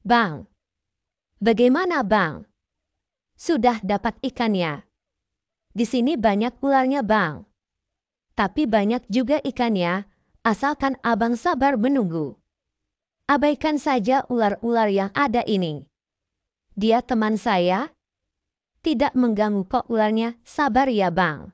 Bang. Bagaimana bang? Sudah dapat ikannya. Di sini banyak ularnya bang. Tapi banyak juga ikannya, asalkan abang sabar menunggu. Abaikan saja ular-ular yang ada ini. Dia teman saya. Tidak mengganggu kok ularnya, sabar ya bang.